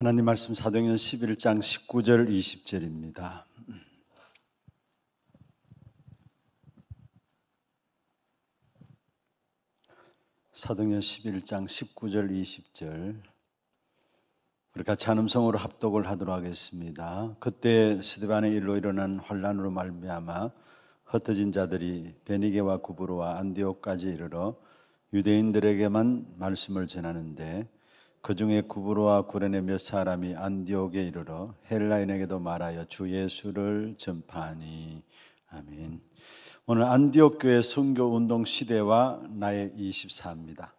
하나님 말씀 사도행전 11장 19절 20절입니다. 사도행전 11장 19절 20절 우리 같이 한 음성으로 합독을 하도록 하겠습니다. 그때 스데반의 일로 일어난 환란으로 말미암아 흩어진 자들이 베니게와 구브로와 안디옥까지 이르러 유대인들에게만 말씀을 전하는데 그 중에 구브로와 구레네 몇 사람이 안디옥에 이르러 헬라인에게도 말하여 주 예수를 전파하니 아멘. 오늘 안디옥 교회 선교 운동 시대와 나의 24입니다.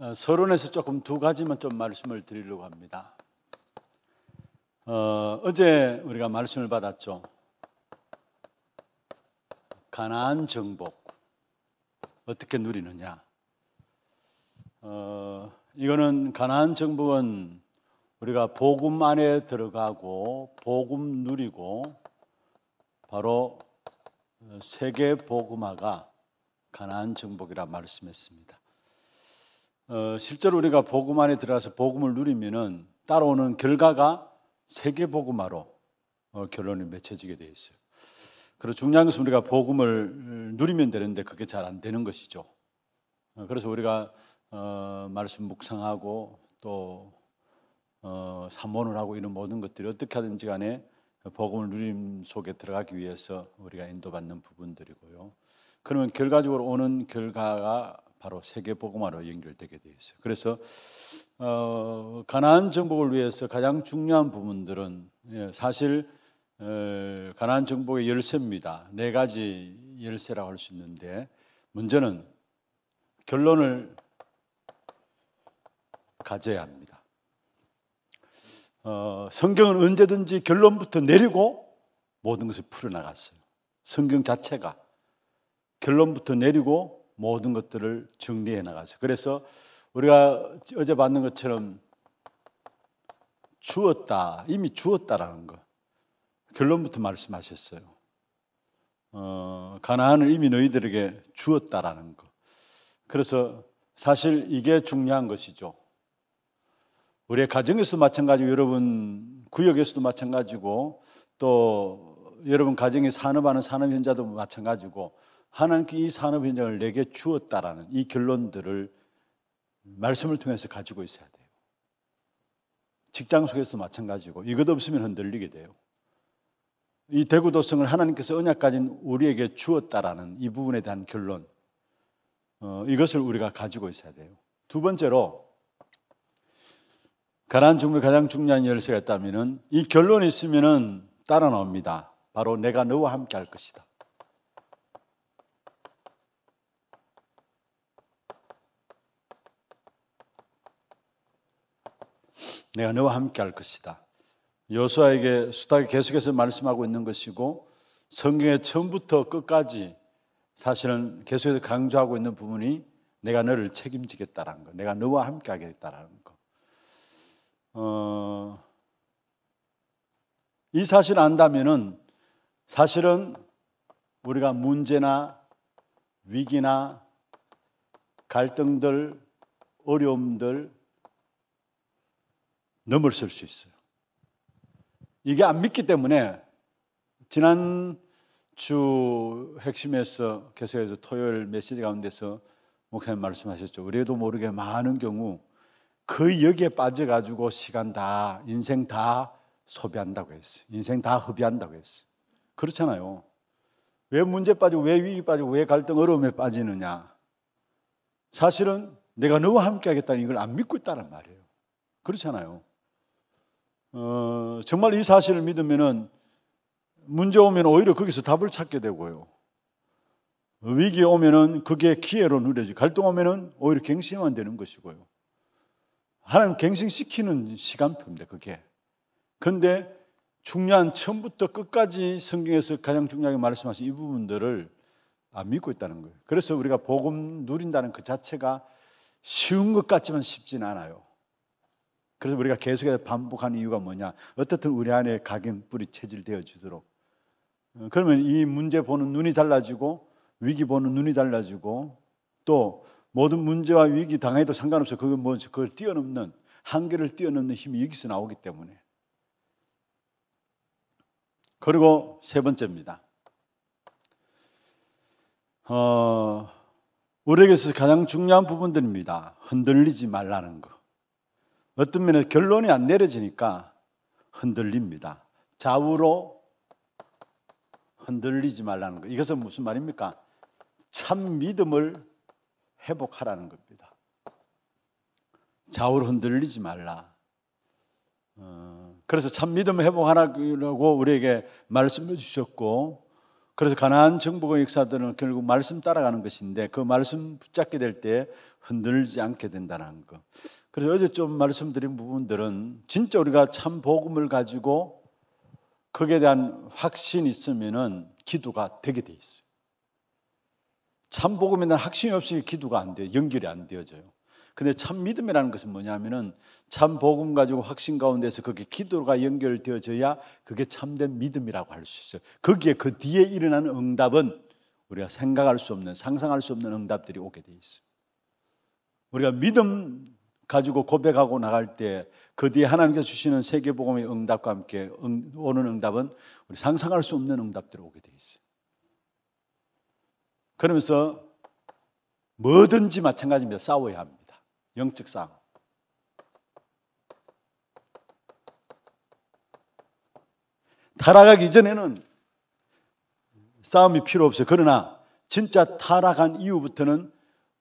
어, 서론에서 조금 두 가지만 좀 말씀을 드리려고 합니다. 어, 어제 우리가 말씀을 받았죠. 가나 정복 어떻게 누리느냐. 어, 이거는 가나 정복은 우리가 복음 안에 들어가고 복음 누리고 바로 어, 세계 복음화가 가나 정복이라 말씀했습니다. 어, 실제로 우리가 복음 안에 들어가서 복음을 누리면은 따라오는 결과가 세계 복음화로 어, 결론이 맺혀지게 돼 있어요. 그리고 중요한 것은 우리가 복음을 어, 누리면 되는데 그게 잘 안 되는 것이죠. 어, 그래서 우리가 어, 말씀 묵상하고 또 삼원을 어, 하고 이런 모든 것들이 어떻게 하든지 간에 복음을 누림 속에 들어가기 위해서 우리가 인도받는 부분들이고요. 그러면 결과적으로 오는 결과가 바로 세계 복음화로 연결되게 되어 있어요. 그래서 어, 가나안 정복을 위해서 가장 중요한 부분들은 예, 사실 어, 가나안 정복의 열쇠입니다. 네 가지 열쇠라고 할 수 있는데 문제는 결론을 가져야 합니다. 어, 성경은 언제든지 결론부터 내리고 모든 것을 풀어나갔어요. 성경 자체가 결론부터 내리고 모든 것들을 정리해 나가서 그래서 우리가 어제 받는 것처럼 주었다 이미 주었다라는 거 결론부터 말씀하셨어요. 어, 가나안을 이미 너희들에게 주었다라는 거. 그래서 사실 이게 중요한 것이죠. 우리의 가정에서도 마찬가지고 여러분 구역에서도 마찬가지고 또 여러분 가정이 산업하는 산업 현자도 마찬가지고 하나님께 이 산업 현장을 내게 주었다라는 이 결론들을 말씀을 통해서 가지고 있어야 돼요. 직장 속에서 마찬가지고 이것 없으면 흔들리게 돼요. 이 대구도성을 하나님께서 언약 가진 우리에게 주었다라는 이 부분에 대한 결론 어, 이것을 우리가 가지고 있어야 돼요. 두 번째로 가난 중물 가장 중요한 열쇠가 있다면은 이 결론이 있으면은 따라 나옵니다. 바로 내가 너와 함께 할 것이다. 내가 너와 함께 할 것이다. 여수아에게 수다가 계속해서 말씀하고 있는 것이고 성경의 처음부터 끝까지 사실은 계속해서 강조하고 있는 부분이 내가 너를 책임지겠다라는 거, 내가 너와 함께 하겠다라는 거. 어, 이 사실 안다면은 사실은 우리가 문제나 위기나 갈등들, 어려움들, 넘을설 수 있어요. 이게 안 믿기 때문에 지난 주 핵심에서 계속해서 토요일 메시지 가운데서 목사님 말씀하셨죠. 우리도 모르게 많은 경우 거 여기에 빠져가지고 시간 다, 인생 다 소비한다고 했어요. 인생 다 흡입한다고 했어요. 그렇잖아요. 왜 문제 빠지고, 왜 위기 빠지고, 왜 갈등, 어려움에 빠지느냐. 사실은 내가 너와 함께 하겠다는 이걸 안 믿고 있다는 말이에요. 그렇잖아요. 어, 정말 이 사실을 믿으면은 문제 오면 오히려 거기서 답을 찾게 되고요. 위기 오면은 그게 기회로 누려지. 갈등 오면은 오히려 갱신만 되는 것이고요. 하나님 갱신시키는 시간표입니다, 그게. 근데 중요한 처음부터 끝까지 성경에서 가장 중요하게 말씀하신 이 부분들을 안 믿고 있다는 거예요. 그래서 우리가 복음 누린다는 그 자체가 쉬운 것 같지만 쉽진 않아요. 그래서 우리가 계속해서 반복하는 이유가 뭐냐? 어떻든 우리 안에 각인 뿌리 체질되어 주도록. 어, 그러면 이 문제 보는 눈이 달라지고 위기 보는 눈이 달라지고 또 모든 문제와 위기 당해도 상관없어. 그걸 뭐 그걸 뛰어넘는 한계를 뛰어넘는 힘이 여기서 나오기 때문에. 그리고 세 번째입니다. 어, 우리에게서 가장 중요한 부분들입니다. 흔들리지 말라는 것. 어떤 면에 결론이 안 내려지니까 흔들립니다. 좌우로 흔들리지 말라는 거. 이것은 무슨 말입니까? 참 믿음을 회복하라는 겁니다. 좌우로 흔들리지 말라. 어, 그래서 참 믿음을 회복하라고 우리에게 말씀해 주셨고, 그래서 가나 정복의 역사들은 결국 말씀 따라가는 것인데 그 말씀 붙잡게 될 때흔들지 않게 된다는 것. 그래서 어제 좀 말씀드린 부분들은 진짜 우리가 참 복음을 가지고 거기에 대한 확신이 있으면 기도가 되게 돼 있어요. 참 복음에 대한 확신이 없으니 기도가 안 돼요. 연결이 안 되어져요. 근데 참 믿음이라는 것은 뭐냐면은 참 복음 가지고 확신 가운데서 그게 기도가 연결되어져야 그게 참된 믿음이라고 할 수 있어요. 거기에 그 뒤에 일어나는 응답은 우리가 생각할 수 없는 상상할 수 없는 응답들이 오게 돼 있어요. 우리가 믿음 가지고 고백하고 나갈 때 그 뒤에 하나님께서 주시는 세계복음의 응답과 함께 오는 응답은 우리 상상할 수 없는 응답들이 오게 돼 있어요. 그러면서 뭐든지 마찬가지입니다. 싸워야 합니다. 영적 싸 타락하기 전에는 싸움이 필요 없어요. 그러나 진짜 타락한 이후부터는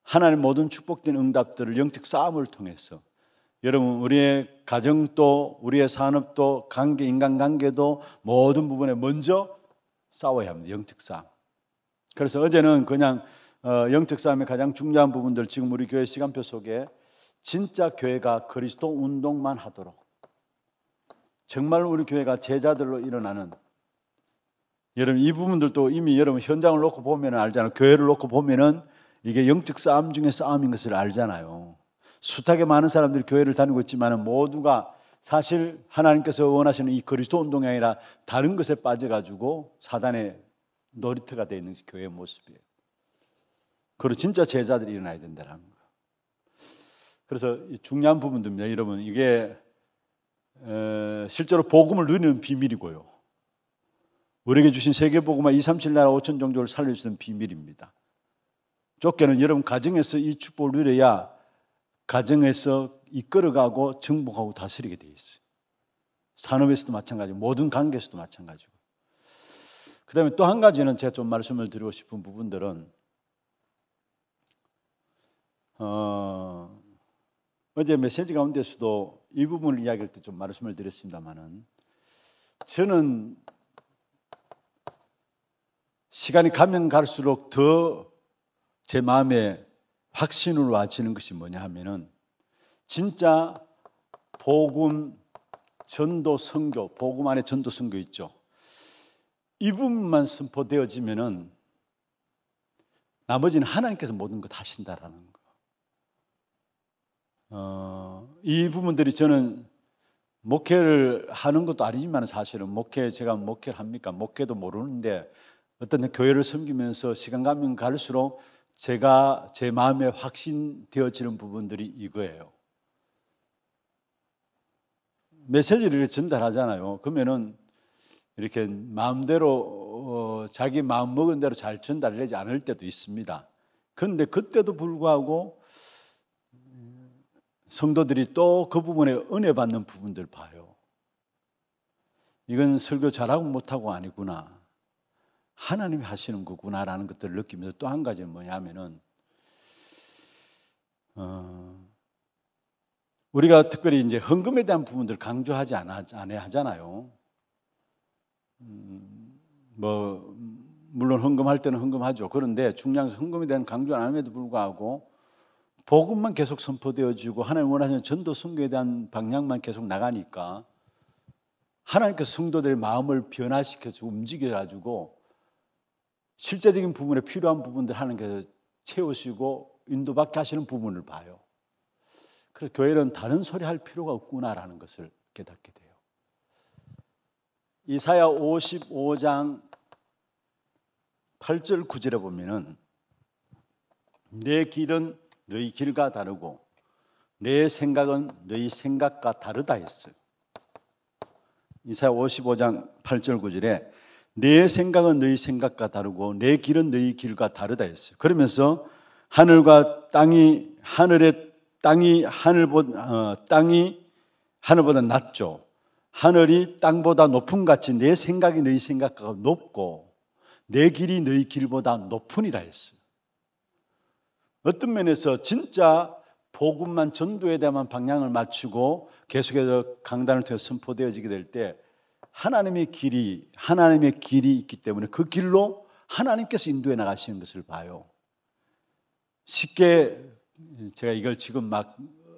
하나님의 모든 축복된 응답들을 영적 싸움을 통해서 여러분 우리의 가정도 우리의 산업도 관계 인간관계도 모든 부분에 먼저 싸워야 합니다. 영적 싸움. 그래서 어제는 그냥 어, 영적 싸움의 가장 중요한 부분들 지금 우리 교회 시간표 속에 진짜 교회가 그리스도 운동만 하도록 정말 우리 교회가 제자들로 일어나는 여러분 이 부분들도 이미 여러분 현장을 놓고 보면 알잖아요. 교회를 놓고 보면은 이게 영적 싸움 중에 싸움인 것을 알잖아요. 숱하게 많은 사람들이 교회를 다니고 있지만 모두가 사실 하나님께서 원하시는 이 그리스도 운동이 아니라 다른 것에 빠져가지고 사단의 놀이터가 되어 있는 교회의 모습이에요. 그리고 진짜 제자들이 일어나야 된다는 거. 그래서 중요한 부분들입니다. 여러분 이게 실제로 복음을 누리는 비밀이고요. 우리에게 주신 세계복음화 237 나라 5천 종족을 살려주시는 비밀입니다. 좋게는 여러분 가정에서 이 축복을 누려야 가정에서 이끌어가고 정복하고 다스리게 돼 있어요. 산업에서도 마찬가지고 모든 관계에서도 마찬가지고. 그 다음에 또 한 가지는 제가 좀 말씀을 드리고 싶은 부분들은 어, 어제 메시지 가운데서도 이 부분을 이야기할 때 좀 말씀을 드렸습니다만은 저는 시간이 가면 갈수록 더제 마음에 확신으로 와지는 것이 뭐냐 하면은 진짜 복음 전도 성교 복음 안에 전도 성교 있죠. 이 부분만 선포되어지면은 나머지는 하나님께서 모든 것 하신다라는 거. 어, 이 부분들이 저는 목회를 하는 것도 아니지만 사실은 목회 제가 목회를 합니까? 목회도 모르는데 어떤 교회를 섬기면서 시간 가면 갈수록 제가 제 마음에 확신되어지는 부분들이 이거예요. 메시지를 전달하잖아요. 그러면은 이렇게 마음대로 어, 자기 마음 먹은 대로 잘 전달되지 않을 때도 있습니다. 그런데 그때도 불구하고 성도들이 또 그 부분에 은혜 받는 부분들 봐요. 이건 설교 잘하고 못하고 아니구나. 하나님이 하시는 거구나라는 것들을 느끼면서 또 한 가지는 뭐냐면은 어, 우리가 특별히 이제 헌금에 대한 부분들 강조하지 않아 하잖아요. 음, 뭐 물론 헌금할 때는 헌금하죠. 그런데 중요한 헌금에 대한 강조 안 함에도 불구하고 복음만 계속 선포되어지고 하나님 원하시는 전도 성교에 대한 방향만 계속 나가니까 하나님께서 성도들의 마음을 변화시켜서 움직여가지고 실제적인 부분에 필요한 부분들 하는님께 채우시고 인도받게 하시는 부분을 봐요. 그래서 교회는 다른 소리 할 필요가 없구나라는 것을 깨닫게 돼요. 이사야 55장 8절 9절에 보면은 내 길은 너희 길과 다르고 내 생각은 너희 생각과 다르다 했어요. 이사야 55장 8절 9절에 내 생각은 너희 생각과 다르고 내 길은 너희 길과 다르다 했어요. 그러면서 하늘과 땅이 하늘의 땅이 하늘보다 어, 땅이 하늘보다 낮죠. 하늘이 땅보다 높은 같이 내 생각이 너희 생각과 높고 내 길이 너희 길보다 높으니라 했어요. 어떤 면에서 진짜 복음만 전도에 대한 방향을 맞추고 계속해서 강단을 통해 선포되어지게 될때 하나님의 길이 하나님의 길이 있기 때문에 그 길로 하나님께서 인도해 나가시는 것을 봐요. 쉽게 제가 이걸 지금 막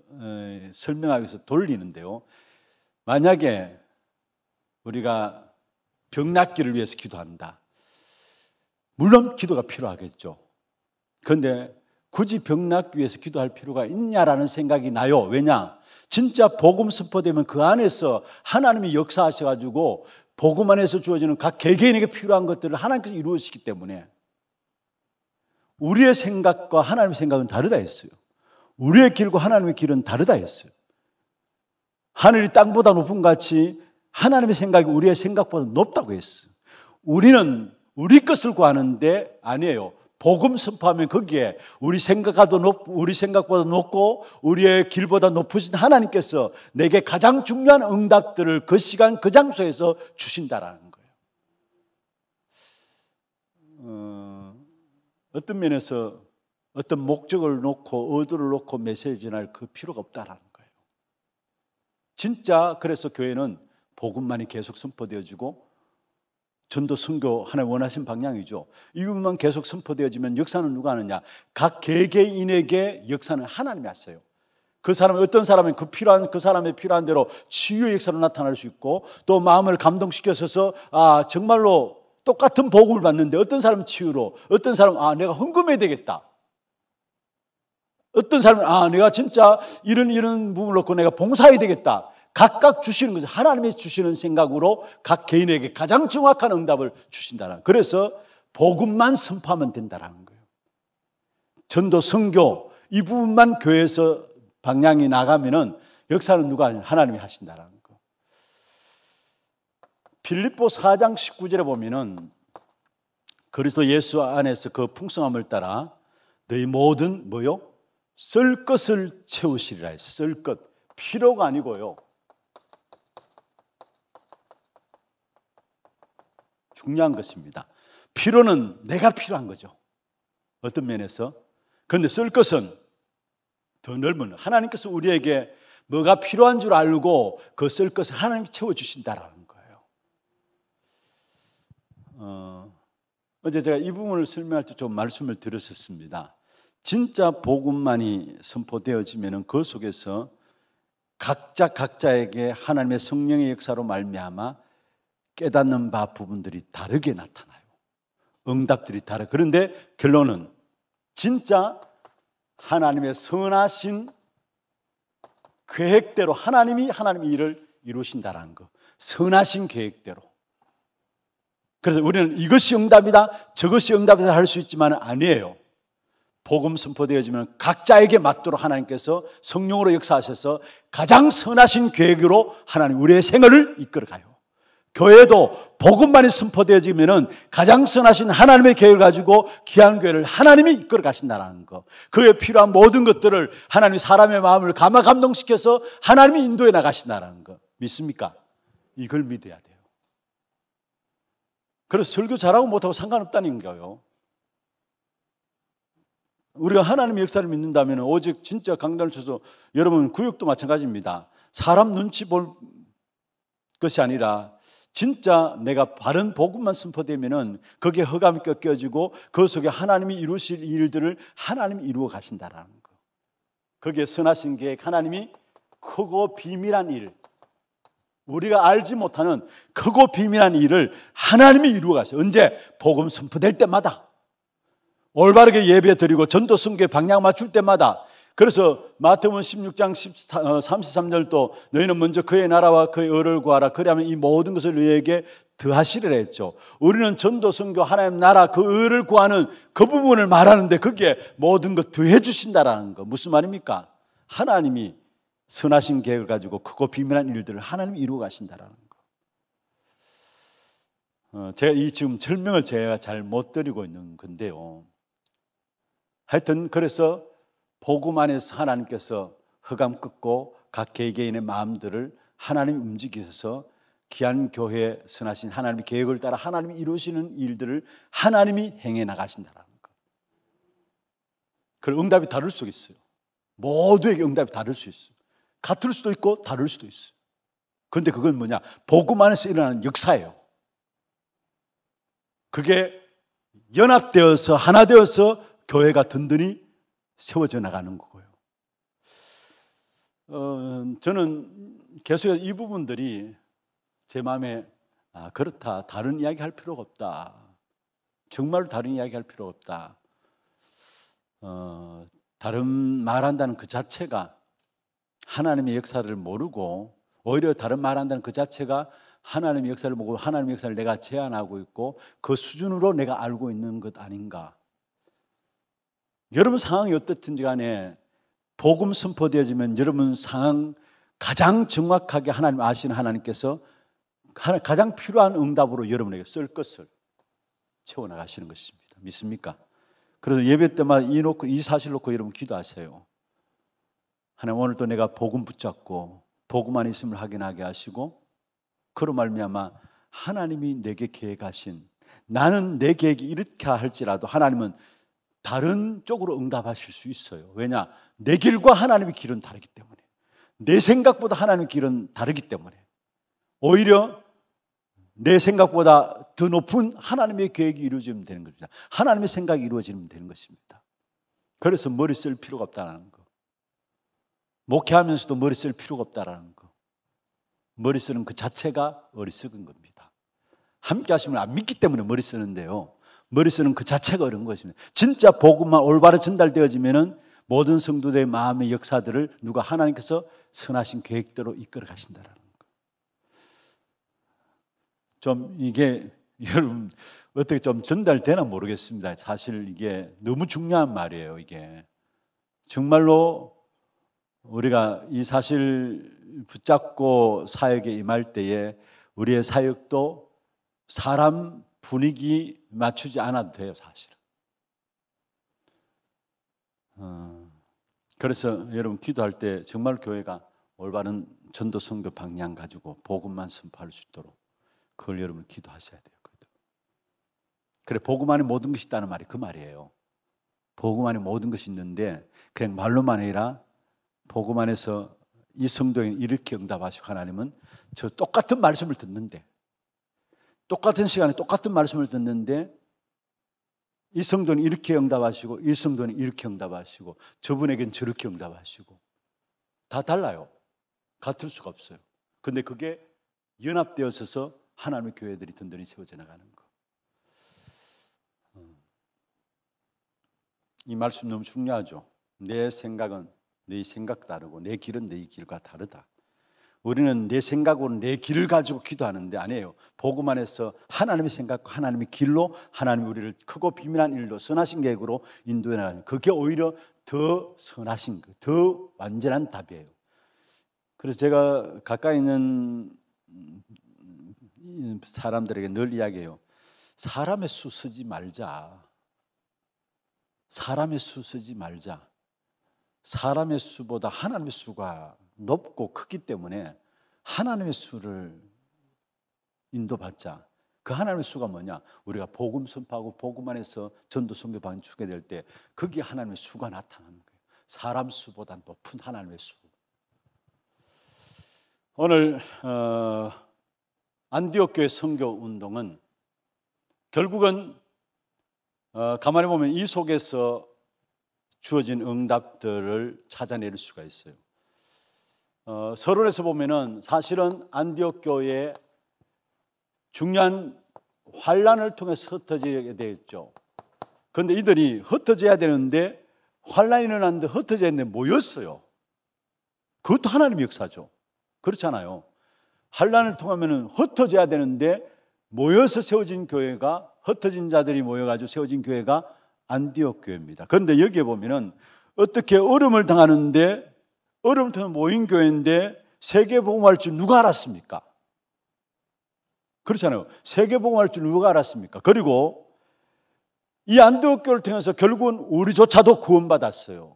어, 설명하기 위해서 돌리는데요. 만약에 우리가 병 낫기를 위해서 기도한다. 물론 기도가 필요하겠죠. 그런데 굳이 병 낫기 위해서 기도할 필요가 있냐라는 생각이 나요. 왜냐? 진짜 복음 선포되면 그 안에서 하나님이 역사하셔가지고 복음 안에서 주어지는 각 개개인에게 필요한 것들을 하나님께서 이루어지기 때문에 우리의 생각과 하나님의 생각은 다르다 했어요. 우리의 길과 하나님의 길은 다르다 했어요. 하늘이 땅보다 높은 같이 하나님의 생각이 우리의 생각보다 높다고 했어요. 우리는 우리 것을 구하는데 아니에요. 복음 선포하면 거기에 우리 생각보다 높, 우리 생각보다 높고 우리의 길보다 높으신 하나님께서 내게 가장 중요한 응답들을 그 시간 그 장소에서 주신다라는 거예요. 어, 어떤 면에서 어떤 목적을 놓고 의도를 놓고 메시지 할그 필요가 없다라는 거예요. 진짜 그래서 교회는 복음만이 계속 선포되어지고 전도 선교 하나 원하신 방향이죠. 이 부분만 계속 선포되어지면 역사는 누가 하느냐? 각 개개인에게 역사는 하나님이 하세요. 그 사람 어떤 사람은 그 필요한 그 사람의 필요한 대로 치유의 역사로 나타날 수 있고 또 마음을 감동시켜서 아 정말로 똑같은 복음을 받는데 어떤 사람은 치유로 어떤 사람은 아 내가 헌금해야 되겠다. 어떤 사람은 아 내가 진짜 이런 이런 부분을 놓고 내가 봉사해야 되겠다. 각각 주시는 거죠. 하나님이 주시는 생각으로 각 개인에게 가장 정확한 응답을 주신다는. 그래서 복음만 선포하면 된다라는 거예요. 전도, 성교 이 부분만 교회에서 방향이 나가면은 역사는 누가 아니 하나님이 하신다라는 거. 빌립보 4장 19절에 보면은 그리스도 예수 안에서 그 풍성함을 따라 너희 모든 뭐요? 쓸 것을 채우시리라. 쓸 것. 필요가 아니고요. 중요한 것입니다. 필요는 내가 필요한 거죠. 어떤 면에서. 그런데 쓸 것은 더 넓은 하나님께서 우리에게 뭐가 필요한 줄 알고 그 쓸 것을 하나님이 채워주신다라는 거예요. 어, 어제 제가 이 부분을 설명할 때 좀 말씀을 드렸었습니다. 진짜 복음만이 선포되어지면 그 속에서 각자 각자에게 하나님의 성령의 역사로 말미암아 깨닫는 바 부분들이 다르게 나타나요. 응답들이 다르. 그런데 결론은 진짜 하나님의 선하신 계획대로 하나님이 하나님 일을 이루신다라는 거. 선하신 계획대로. 그래서 우리는 이것이 응답이다, 저것이 응답이다 할 수 있지만 아니에요. 복음 선포되어지면 각자에게 맞도록 하나님께서 성령으로 역사하셔서 가장 선하신 계획으로 하나님 우리의 생활을 이끌어가요. 교회도 복음만이 선포되어지면은 가장 선하신 하나님의 계획을 가지고 귀한 교회를 하나님이 이끌어 가신다는 라 거. 그에 필요한 모든 것들을 하나님 사람의 마음을 감화 감동시켜서 하나님이 인도해 나가신다는 라 거. 믿습니까? 이걸 믿어야 돼요. 그래서 설교 잘하고 못하고 상관없다는 거요. 예 우리가 하나님의 역사를 믿는다면 오직 진짜 강단을 쳐서 여러분 구역도 마찬가지입니다. 사람 눈치 볼 것이 아니라 진짜 내가 바른 복음만 선포되면은 거기에 허감이 꺾여지고 그 속에 하나님이 이루실 일들을 하나님이 이루어 가신다라는 거. 거기에 선하신 계획 하나님이 크고 비밀한 일, 우리가 알지 못하는 크고 비밀한 일을 하나님이 이루어 가세요. 언제 복음 선포될 때마다 올바르게 예배 드리고 전도 선교의 방향 맞출 때마다 그래서 마태복음 16장 33절도 어, 너희는 먼저 그의 나라와 그의 의를 구하라 그리하면 이 모든 것을 너희에게 더하시리라 했죠. 우리는 전도 성교 하나님 나라 그 의를 구하는 그 부분을 말하는데 그게 모든 것 더해 주신다라는 거 무슨 말입니까? 하나님이 선하신 계획을 가지고 크고 비밀한 일들을 하나님이 이루어 가신다라는 거. 어, 제가 이 지금 설명을 제가 잘 못 드리고 있는 건데요. 하여튼 그래서 복음 안에서 하나님께서 흑암 끊고각 개개인의 마음들을 하나님 움직이셔서 귀한 교회 에 선하신 하나님의 계획을 따라 하나님이 이루시는 일들을 하나님이 행해 나가신다라는 것. 그 응답이 다를 수 있어요. 모두에게 응답이 다를 수 있어요. 같을 수도 있고 다를 수도 있어요. 그런데 그건 뭐냐? 복음 안에서 일어나는 역사예요. 그게 연합되어서 하나 되어서 교회가 든든히 세워져 나가는 거고요. 어, 저는 계속 이 부분들이 제 마음에 아, 그렇다. 다른 이야기 할 필요가 없다. 정말로 다른 이야기 할 필요가 없다. 어, 다른 말한다는 그 자체가 하나님의 역사를 모르고 오히려 다른 말한다는 그 자체가 하나님의 역사를 보고 하나님의 역사를 내가 제안하고 있고 그 수준으로 내가 알고 있는 것 아닌가. 여러분 상황이 어떻든지 간에 복음 선포되어지면 여러분 상황 가장 정확하게 하나님 아시는 하나님께서 가장 필요한 응답으로 여러분에게 쓸 것을 채워나가시는 것입니다. 믿습니까? 그래서 예배 때마다 이 놓고 이 사실 놓고 여러분 기도하세요. 하나님 오늘도 내가 복음 붙잡고 복음 안 있음을 확인하게 하시고 그로 말미암아 하나님이 내게 계획하신 나는 내 계획이 이렇게 할지라도 하나님은 다른 쪽으로 응답하실 수 있어요. 왜냐? 내 길과 하나님의 길은 다르기 때문에. 내 생각보다 하나님의 길은 다르기 때문에. 오히려 내 생각보다 더 높은 하나님의 계획이 이루어지면 되는 겁니다. 하나님의 생각이 이루어지면 되는 것입니다. 그래서 머리 쓸 필요가 없다는 거. 목회하면서도 머리 쓸 필요가 없다는 거. 머리 쓰는 그 자체가 머리 쓰는 겁니다. 함께 하시면 안 믿기 때문에 머리 쓰는데요. 머리 쓰는 그 자체가 어려운 것입니다. 진짜 복음만 올바로 전달되어지면은 모든 성도들의 마음의 역사들을 누가 하나님께서 선하신 계획대로 이끌어 가신다라는 거. 좀 이게 여러분 어떻게 좀 전달되나 모르겠습니다. 사실 이게 너무 중요한 말이에요. 이게 정말로 우리가 이 사실 붙잡고 사역에 임할 때에 우리의 사역도 사람 분위기 맞추지 않아도 돼요, 사실은. 어, 그래서 여러분 기도할 때 정말 교회가 올바른 전도 선교 방향 가지고 복음만 선포할 수 있도록 그걸 여러분 기도하셔야 돼요. 그래 복음 안에 모든 것이 있다는 말이 그 말이에요. 복음 안에 모든 것이 있는데 그냥 말로만 아라 복음 안에서 이 성도인 이렇게 응답하시고 하나님은 저 똑같은 말씀을 듣는데 똑같은 시간에 똑같은 말씀을 듣는데 이 성도는 이렇게 응답하시고 이 성도는 이렇게 응답하시고 저분에겐 저렇게 응답하시고 다 달라요. 같을 수가 없어요. 근데 그게 연합되어서 하나님의 교회들이 든든히 세워져 나가는 거. 이 말씀 너무 중요하죠. 내 생각은 네 생각 다르고 내 길은 네 길과 다르다. 우리는 내 생각으로 내 길을 가지고 기도하는데 아니에요. 복음 안에서 하나님의 생각, 하나님의 길로 하나님 우리를 크고 비밀한 일로 선하신 계획으로 인도해 나가는 그게 오히려 더 선하신 것, 더 완전한 답이에요. 그래서 제가 가까이 있는 사람들에게 늘 이야기해요. 사람의 수 쓰지 말자. 사람의 수 쓰지 말자. 사람의 수보다 하나님의 수가 높고 크기 때문에 하나님의 수를 인도받자. 그 하나님의 수가 뭐냐? 우리가 복음 선포하고 복음 안에서 전도 성교 방주게 될때 그게 하나님의 수가 나타나는 거예요. 사람 수보다 높은 하나님의 수. 오늘 어, 안디옥 교회 선교 운동은 결국은 어, 가만히 보면 이 속에서 주어진 응답들을 찾아낼 수가 있어요. 어, 서론에서 보면은 사실은 안디옥 교회 의 중요한 환란을 통해서 흩어지게 되었죠. 그런데 이들이 흩어져야 되는데 환란이 일어났는데 흩어져 있는데 모였어요. 그것도 하나님의 역사죠. 그렇잖아요. 환란을 통하면 흩어져야 되는데 모여서 세워진 교회가 흩어진 자들이 모여가지고 세워진 교회가 안디옥 교회입니다. 그런데 여기에 보면은 어떻게 어려움을 당하는데 얼음터는 모임교회인데 세계복음할 줄 누가 알았습니까? 그렇잖아요. 세계복음할 줄 누가 알았습니까? 그리고 이 안디옥교를 통해서 결국은 우리조차도 구원받았어요.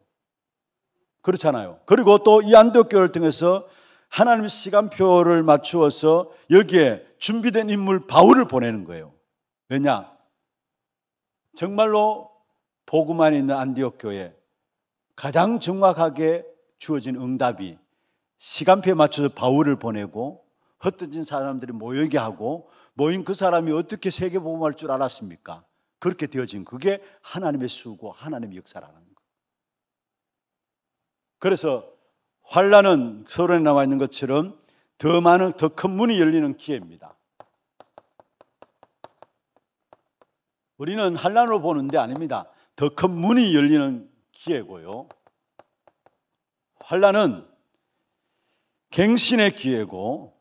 그렇잖아요. 그리고 또 이 안디옥교를 통해서 하나님 시간표를 맞추어서 여기에 준비된 인물 바울을 보내는 거예요. 왜냐? 정말로 보고만 있는 안디옥 교회 가장 정확하게 주어진 응답이 시간표에 맞춰서 바울을 보내고 흩어진 사람들이 모여게 하고 모인 그 사람이 어떻게 세계 복음할 줄 알았습니까? 그렇게 되어진 그게 하나님의 수고 하나님의 역사라는 거. 그래서 환란은 서론에 나와 있는 것처럼 더 많은 더 큰 문이 열리는 기회입니다. 우리는 한란으로 보는데 아닙니다. 더 큰 문이 열리는 기회고요. 환란은 갱신의 기회고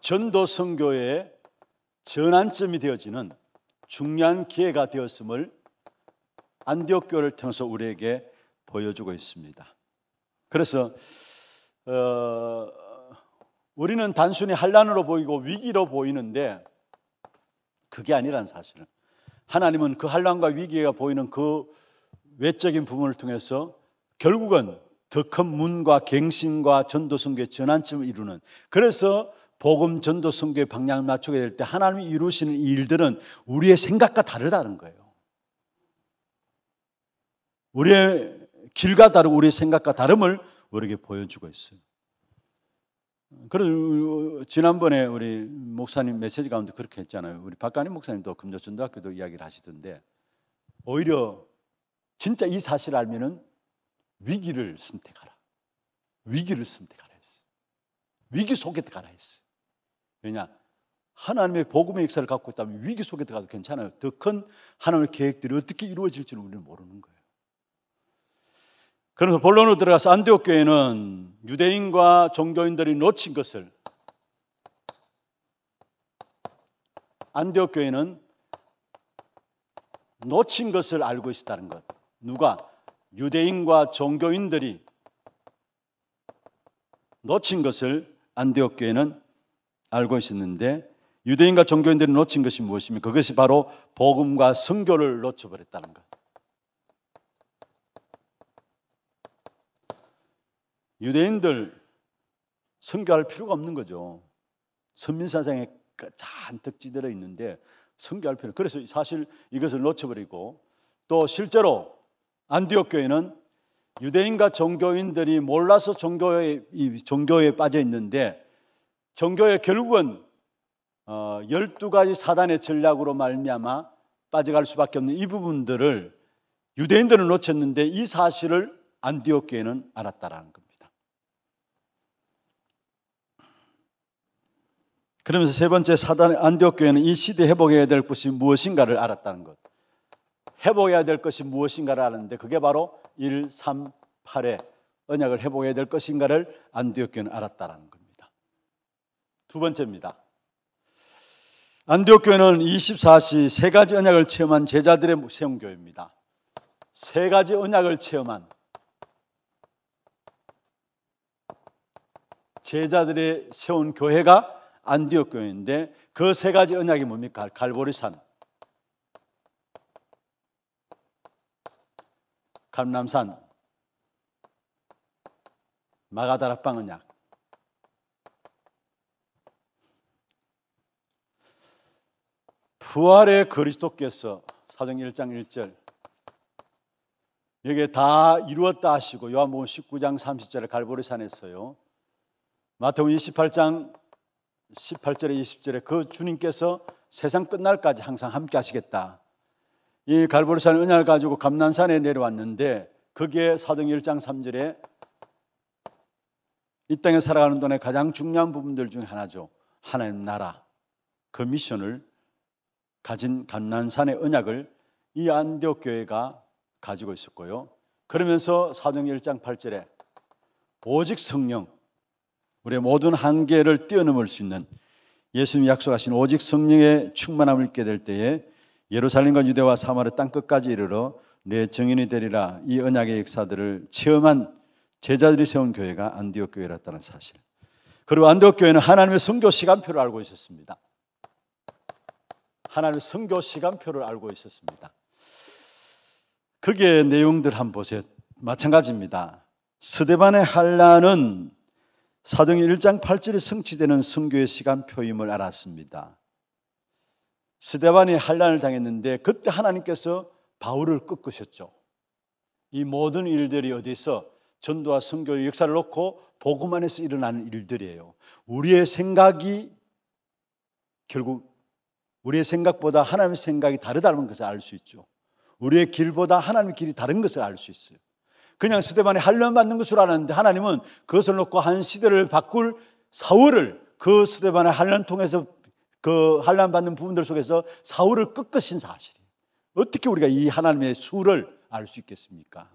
전도 선교의 전환점이 되어지는 중요한 기회가 되었음을 안디옥 교를 통해서 우리에게 보여주고 있습니다. 그래서 어, 우리는 단순히 한란으로 보이고 위기로 보이는데 그게 아니란 사실은 하나님은 그 한란과 위기가 보이는 그 외적인 부분을 통해서 결국은 더 큰 문과 갱신과 전도성교의 전환점을 이루는 그래서 복음 전도성교의 방향을 맞추게 될 때 하나님이 이루시는 일들은 우리의 생각과 다르다는 거예요. 우리의 길과 다른 우리의 생각과 다름을 우리에게 보여주고 있어요. 그런 지난번에 우리 목사님 메시지 가운데 그렇게 했잖아요. 우리 박가님 목사님도 금조천대학교도 이야기를 하시던데 오히려 진짜 이 사실 알면은 위기를 선택하라. 위기를 선택하라 했어 위기 속에 들어가라 했어 왜냐? 하나님의 복음의 역사를 갖고 있다면 위기 속에 들어가도 괜찮아요. 더 큰 하나님의 계획들이 어떻게 이루어질지는 우리는 모르는 거예요. 그래서 본론으로 들어가서 안디옥 교회는 유대인과 종교인들이 놓친 것을 안디옥 교회는 놓친 것을 알고 있었다는 것. 누가 유대인과 종교인들이 놓친 것을 안디옥 교회는 알고 있었는데 유대인과 종교인들이 놓친 것이 무엇입니까? 그것이 바로 복음과 성교를 놓쳐버렸다는 것. 유대인들 선교할 필요가 없는 거죠. 선민사상에 그 잔뜩 찌들어 있는데 선교할 필요. 그래서 사실 이것을 놓쳐버리고 또 실제로 안디옥 교회는 유대인과 종교인들이 몰라서 종교에 종교에 빠져 있는데 종교에 결국은 어, 12가지 사단의 전략으로 말미암아 빠져갈 수밖에 없는 이 부분들을 유대인들은 놓쳤는데 이 사실을 안디옥 교회는 알았다라는 겁니다. 그러면서 세 번째 사단의 안디옥 교회는 이 시대 회복해야 될 것이 무엇인가를 알았다는 것. 회복해야 될 것이 무엇인가를 아는데 그게 바로 1, 3, 8의 언약을 회복해야 될 것인가를 안디옥 교회는 알았다는 겁니다. 두 번째입니다. 안디옥 교회는 24시 세 가지 언약을 체험한 제자들의 세운 교회입니다. 세 가지 언약을 체험한 제자들의 세운 교회가 안디옥 교회인데 그 세 가지 언약이 뭡니까? 갈보리산, 감남산 마가다락방 언약. 부활의 그리스도께서 사정 1장 1절 여기에 다 이루었다 하시고 요한복음 19장 30절에 갈보리산에서요 마태복음 28장 18절에 20절에 그 주님께서 세상 끝날까지 항상 함께 하시겠다. 이 갈보리산 은혜 가지고 감난산에 내려왔는데 그게 사정 1장 3절에 이 땅에 살아가는 동안 가장 중요한 부분들 중 하나죠. 하나님 나라. 그 미션을 가진 감난산의 언약을 이 안디옥 교회가 가지고 있었고요. 그러면서 사정 1장 8절에 오직 성령 우리의 모든 한계를 뛰어넘을 수 있는 예수님이 약속하신 오직 성령의 충만함을 있게 될 때에 예루살렘과 유대와 사마르 땅 끝까지 이르러 내 증인이 되리라 이 언약의 역사들을 체험한 제자들이 세운 교회가 안디옥 교회였다는 사실. 그리고 안디옥 교회는 하나님의 성교 시간표를 알고 있었습니다. 하나님의 성교 시간표를 알고 있었습니다. 그게 내용들 한번 보세요. 마찬가지입니다. 스데반의 한란은 사정행 1장 8절이 성취되는 성교의 시간표임을 알았습니다. 스데반이 환란을 당했는데 그때 하나님께서 바울을 꺾으셨죠. 이 모든 일들이 어디서 전도와 성교의 역사를 놓고 보고 안에서 일어나는 일들이에요. 우리의 생각이 결국 우리의 생각보다 하나님의 생각이 다르다는 것을 알 수 있죠. 우리의 길보다 하나님의 길이 다른 것을 알 수 있어요. 그냥 스테반이 할례만 받는 것을 알았는데 하나님은 그것을 놓고 한 시대를 바꿀 사울을 그 스테반의 할례 통해서 그 할례 받는 부분들 속에서 사울을 꺾으신 사실이에요. 어떻게 우리가 이 하나님의 수를 알 수 있겠습니까?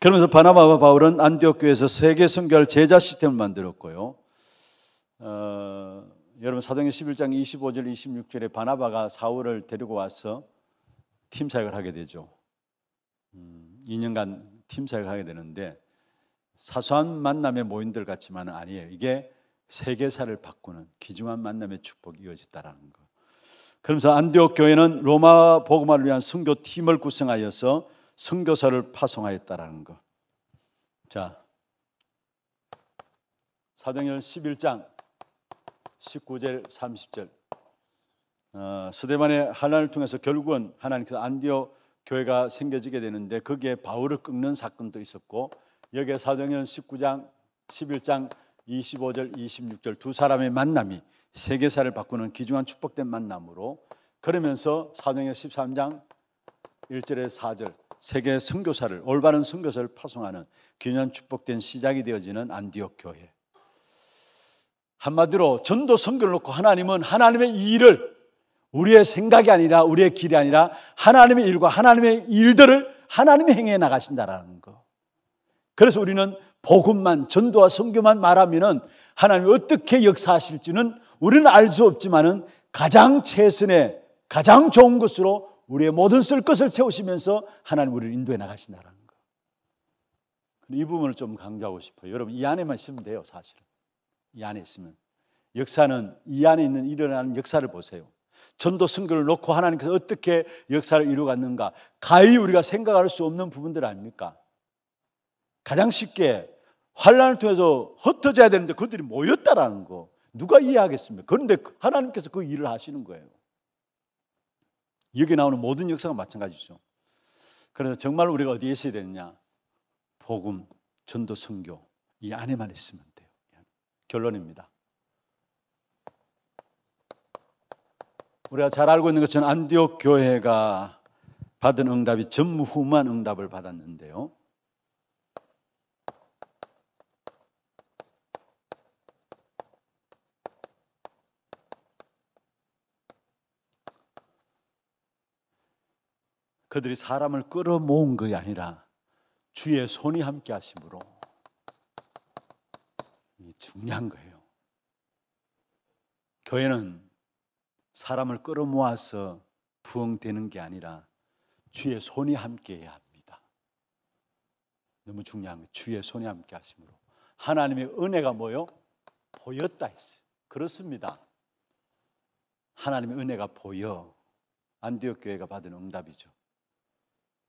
그러면서 바나바와 바울은 안디옥 교회에서 세계 선결 제자 시스템을 만들었고요. 어, 여러분 사도행 11장 25절 26절에 바나바가 사울을 데리고 와서 팀 사역을 하게 되죠. 음. 2년간 팀사역을 하게 되는데 사소한 만남의 모임들 같지만 아니에요. 이게 세계사를 바꾸는 귀중한 만남의 축복이 이어졌다라는 거. 그러면서 안디옥 교회는 로마 복음화를 위한 선교 팀을 구성하여서 선교사를 파송하였다라는 거. 자. 사도행전 11장 19절 30절. 어, 스데반의 하나님을 통해서 결국은 하나님께서 안디옥 교회가 생겨지게 되는데 거기에 바울을 꺾는 사건도 있었고 여기에 사도행전 19장, 11장, 25절, 26절 두 사람의 만남이 세계사를 바꾸는 귀중한 축복된 만남으로 그러면서 사도행전 13장 1절에 4절 세계 선교사를 올바른 선교사를 파송하는 귀한 축복된 시작이 되어지는 안디옥 교회. 한마디로 전도 선교를 놓고 하나님은 하나님의 일을 우리의 생각이 아니라 우리의 길이 아니라 하나님의 일과 하나님의 일들을 하나님이 행해 나가신다라는 거. 그래서 우리는 복음만 전도와 선교만 말하면은 하나님이 어떻게 역사하실지는 우리는 알 수 없지만은 가장 최선의 가장 좋은 것으로 우리의 모든 쓸 것을 채우시면서 하나님 우리를 인도해 나가신다라는 거. 이 부분을 좀 강조하고 싶어요. 여러분 이 안에만 있으면 돼요, 사실은. 이 안에 있으면 역사는 이 안에 있는 일어나는 역사를 보세요. 전도 선교를 놓고 하나님께서 어떻게 역사를 이루갔는가 어 가히 우리가 생각할 수 없는 부분들 아닙니까? 가장 쉽게 환란을 통해서 흩어져야 되는데 그들이 모였다라는 거 누가 이해하겠습니까? 그런데 하나님께서 그 일을 하시는 거예요. 여기 나오는 모든 역사가 마찬가지죠. 그래서 정말 우리가 어디에 있어야 되느냐? 복음, 전도, 선교 이 안에만 있으면 돼요. 결론입니다. 우리가 잘 알고 있는 것처럼 안디옥 교회가 받은 응답이 전무후무한 응답을 받았는데요. 그들이 사람을 끌어모은 것이 아니라 주의 손이 함께 하심으로 중요한 거예요. 교회는 사람을 끌어모아서 부흥되는 게 아니라 주의 손이 함께해야 합니다. 너무 중요한 거 주의 손이 함께 하심으로 하나님의 은혜가 뭐요? 보였다 했어요. 그렇습니다. 하나님의 은혜가 보여 안디옥 교회가 받은 응답이죠.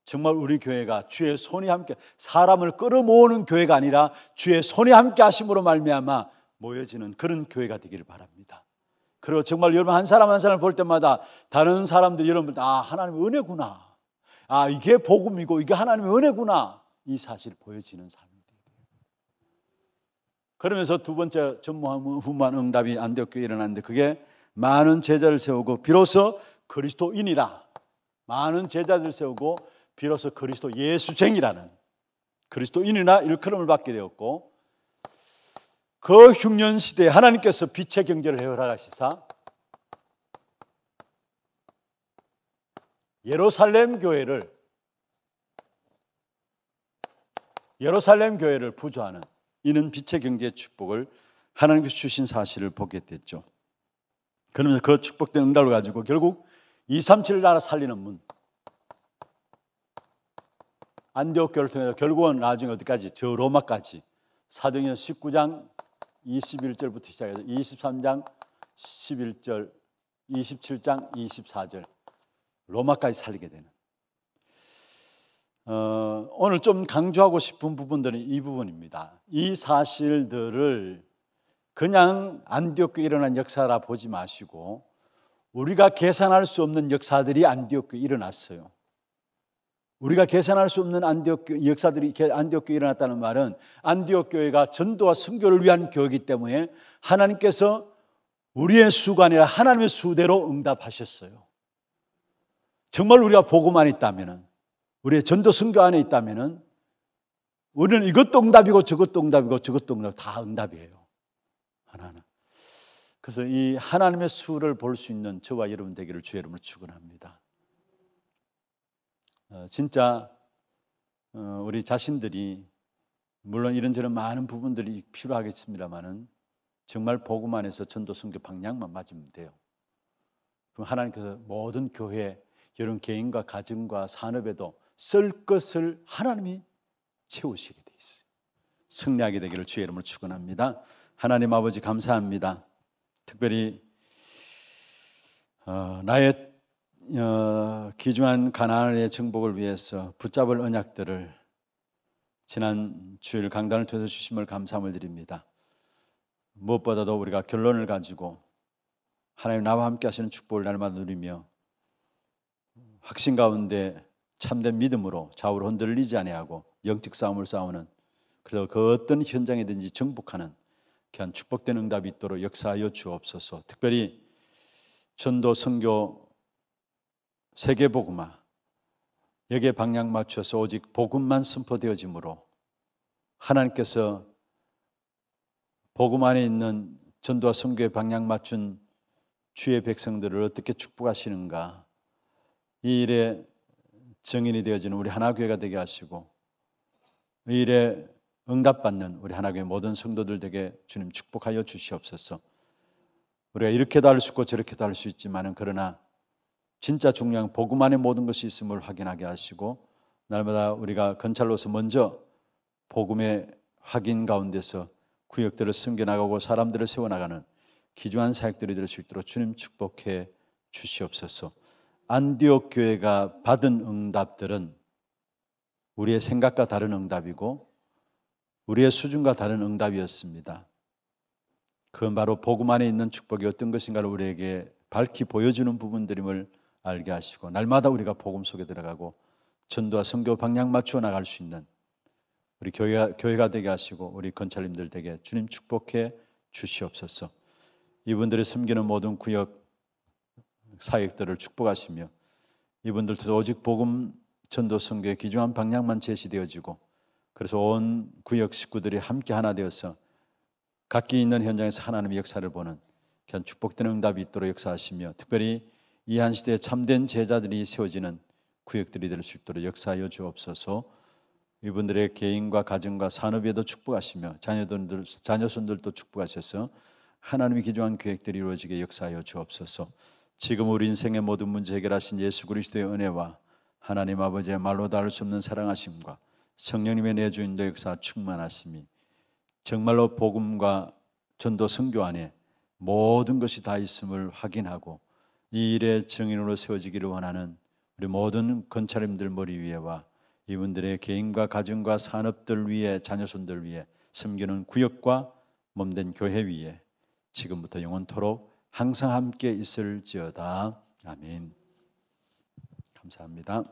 정말 우리 교회가 주의 손이 함께 사람을 끌어모으는 교회가 아니라 주의 손이 함께 하심으로 말미암아 모여지는 그런 교회가 되기를 바랍니다. 그리고 정말 여러분 한 사람 한 사람 볼 때마다 다른 사람들 여러분 들아 하나님의 은혜구나 아 이게 복음이고 이게 하나님의 은혜구나 이 사실 보여지는 삶이 그러면서 두 번째 전무후무 응답이 안되었교 일어났는데 그게 많은 제자를 세우고 비로소 그리스도인이라 많은 제자들 세우고 비로소 그리스도 예수쟁이라는 그리스도인이나 일컬음을 받게 되었고 그 흉년 시대에 하나님께서 빛의 경제를 헤아라가시사 예루살렘 교회를 예루살렘 교회를 부조하는 이는 빛의 경제 축복을 하나님께서 주신 사실을 보게 됐죠. 그러면서 그 축복된 응답을 가지고 결국 237 나라 살리는 문 안디옥 교를 통해서 결국은 나중에 어디까지 저 로마까지 사도행전 19장 21절부터 시작해서 23장 11절, 27장 24절, 로마까지 살게 되는. 어, 오늘 좀 강조하고 싶은 부분들은 이 부분입니다. 이 사실들을 그냥 안디옥교 일어난 역사라 보지 마시고 우리가 계산할 수 없는 역사들이 안디옥교 일어났어요. 우리가 계산할 수 없는 안디옥 교 역사들이 안디옥 교에 일어났다는 말은 안디옥 교회가 전도와 선교를 위한 교회이기 때문에 하나님께서 우리의 수가 아니라 하나님의 수대로 응답하셨어요. 정말 우리가 보고만 있다면 우리의 전도 선교 안에 있다면 우리는 이것도 응답이고 저것도 응답이고 저것도 응답 다 응답이에요. 하나하나 그래서 이 하나님의 수를 볼 수 있는 저와 여러분 되기를 주의 이름으로 축원합니다. 어, 진짜 어, 우리 자신들이 물론 이런저런 많은 부분들이 필요하겠습니다만은 정말 복음 안에서 전도 성교 방향만 맞으면 돼요. 그럼 하나님께서 모든 교회 여러 개인과 가정과 산업에도 쓸 것을 하나님이 채우시게 돼 있어요. 승리하게 되기를 주의 이름으로 축원합니다. 하나님 아버지 감사합니다. 특별히 어, 나의 어, 귀중한 가난의 정복을 위해서 붙잡을 언약들을 지난 주일 강단을 통해서 주심을 감사함을 드립니다. 무엇보다도 우리가 결론을 가지고 하나님 나와 함께 하시는 축복을 날마다 누리며 확신 가운데 참된 믿음으로 좌우로 흔들리지 아니하고 영적 싸움을 싸우는 그래서 그 어떤 현장이든지 정복하는 귀한 축복된 응답이 있도록 역사하여 주옵소서. 특별히 전도 선교 세계 복음화 여기에 방향 맞춰서 오직 복음만 선포되어지므로 하나님께서 복음 안에 있는 전도와 성교의 방향 맞춘 주의 백성들을 어떻게 축복하시는가 이 일에 증인이 되어지는 우리 하나교회가 되게 하시고 이 일에 응답받는 우리 하나교회 모든 성도들 되게 주님 축복하여 주시옵소서 우리가 이렇게도 알수 있고 저렇게도 알수 있지만은 그러나 진짜 중요한 복음 안에 모든 것이 있음을 확인하게 하시고 날마다 우리가 건찰로서 먼저 복음의 확인 가운데서 구역들을 숨겨나가고 사람들을 세워나가는 기주한 사역들이 될 수 있도록 주님 축복해 주시옵소서. 안디옥 교회가 받은 응답들은 우리의 생각과 다른 응답이고 우리의 수준과 다른 응답이었습니다. 그건 바로 복음 안에 있는 축복이 어떤 것인가를 우리에게 밝히 보여주는 부분들임을 알게 하시고 날마다 우리가 복음 속에 들어가고 전도와 성교 방향 맞추어 나갈 수 있는 우리 교회가, 교회가 되게 하시고 우리 건찰님들 되게 주님 축복해 주시옵소서. 이분들이 섬기는 모든 구역 사역들을 축복하시며 이분들도 오직 복음 전도 성교의 기중한 방향만 제시되어지고 그래서 온 구역 식구들이 함께 하나 되어서 각기 있는 현장에서 하나님의 역사를 보는 그런 축복되는 응답이 있도록 역사하시며 특별히 이한 시대에 참된 제자들이 세워지는 구역들이 될 수 있도록 역사여 주옵소서. 이분들의 개인과 가정과 산업에도 축복하시며 자녀들 자녀 손들도 축복하셔서 하나님이 기조한 계획들이 이루어지게 역사여 주옵소서. 지금 우리 인생의 모든 문제 해결하신 예수 그리스도의 은혜와 하나님 아버지의 말로 닿을 수 없는 사랑하심과 성령님의 내주인도 역사 충만하심이 정말로 복음과 전도 성교 안에 모든 것이 다 있음을 확인하고 이 일의 증인으로 세워지기를 원하는 우리 모든 건차림들 머리 위에와 이분들의 개인과 가정과 산업들 위에 자녀손들 위에 섬기는 구역과 몸된 교회 위에 지금부터 영원토록 항상 함께 있을지어다. 아멘. 감사합니다.